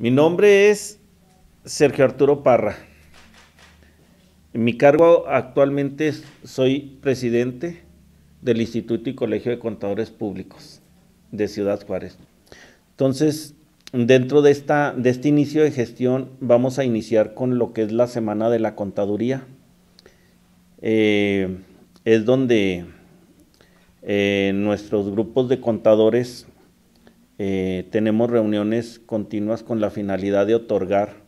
Mi nombre es Sergio Arturo Parra. En mi cargo actualmente soy presidente del Instituto y Colegio de Contadores Públicos de Ciudad Juárez. Entonces, dentro de, esta, este inicio de gestión vamos a iniciar con lo que es la Semana de la Contaduría. Eh, es donde eh, nuestros grupos de contadores eh, tenemos reuniones continuas con la finalidad de otorgar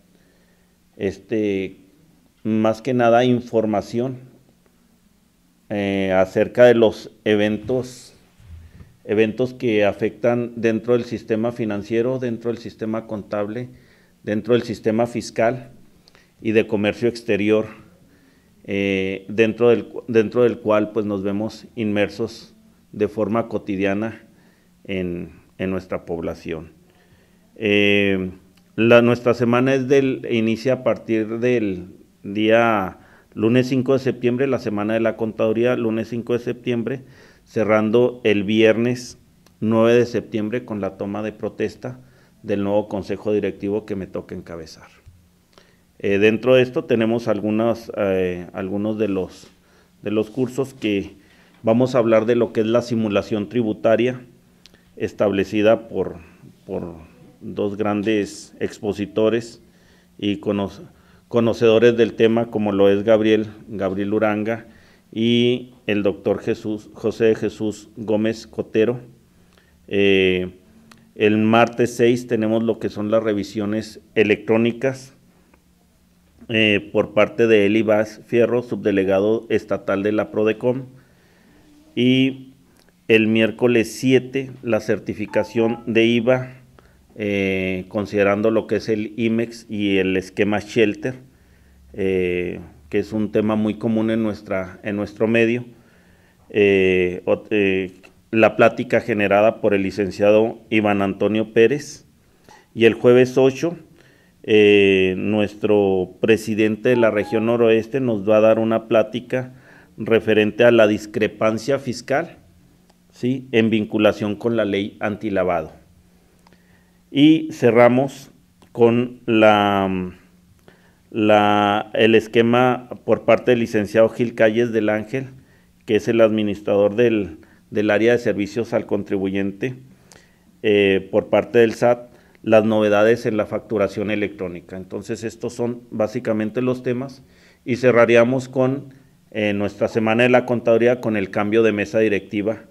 este, más que nada información eh, acerca de los eventos, eventos que afectan dentro del sistema financiero, dentro del sistema contable, dentro del sistema fiscal y de comercio exterior, eh, dentro, del, dentro del cual pues, nos vemos inmersos de forma cotidiana en en nuestra población. Eh, la, nuestra semana es del, inicia a partir del día lunes 5 de septiembre, la semana de la contaduría, lunes 5 de septiembre, cerrando el viernes 9 de septiembre con la toma de protesta del nuevo consejo directivo que me toca encabezar. Eh, dentro de esto tenemos algunas, eh, algunos de los, de los cursos que vamos a hablar de lo que es la simulación tributaria, establecida por, por dos grandes expositores y conocedores del tema como lo es Gabriel, Gabriel Uranga y el doctor Jesús, José Jesús Gómez Cotero. Eh, el martes 6 tenemos lo que son las revisiones electrónicas eh, por parte de Eli Vaz Fierro, subdelegado estatal de la PRODECOM. Y el miércoles 7 la certificación de IVA, eh, considerando lo que es el IMEX y el esquema Shelter, eh, que es un tema muy común en, nuestra, en nuestro medio. Eh, la plática generada por el licenciado Iván Antonio Pérez. Y el jueves 8, nuestro presidente de la región noroeste nos va a dar una plática referente a la discrepancia fiscal ¿sí? en vinculación con la ley antilavado. Y cerramos con el esquema por parte del licenciado Gil Calles del Ángel, que es el administrador del, área de servicios al contribuyente eh, por parte del SAT, las novedades en la facturación electrónica. Entonces estos son básicamente los temas y cerraríamos con eh, nuestra semana de la contaduría con el cambio de mesa directiva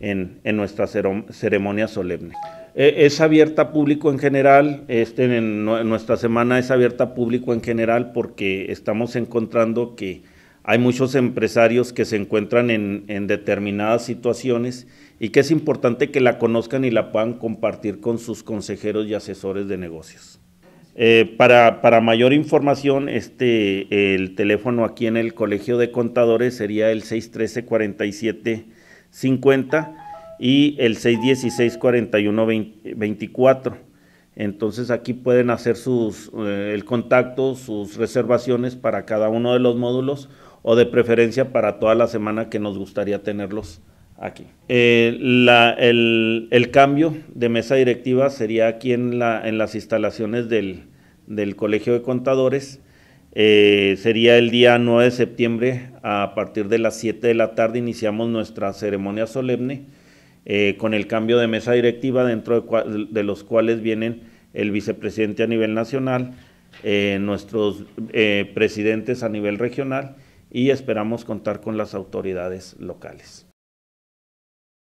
en, nuestra ceremonia solemne. Eh, es abierta a público en general, este, en nuestra semana es abierta a público en general porque estamos encontrando que hay muchos empresarios que se encuentran en, determinadas situaciones y que es importante que la conozcan y la puedan compartir con sus consejeros y asesores de negocios. Eh, para, mayor información, este, el teléfono aquí en el Colegio de Contadores sería el 613 47 50 y el 616 41 24. Entonces aquí pueden hacer sus, eh, el contacto, sus reservaciones para cada uno de los módulos o de preferencia para toda la semana que nos gustaría tenerlos aquí. Eh, el, cambio de mesa directiva sería aquí en, la, en las instalaciones del, del Colegio de Contadores. Eh, sería el día 9 de septiembre, a partir de las 7 de la tarde iniciamos nuestra ceremonia solemne eh, con el cambio de mesa directiva, dentro de, los cuales vienen el vicepresidente a nivel nacional, eh, nuestros presidentes a nivel regional y esperamos contar con las autoridades locales.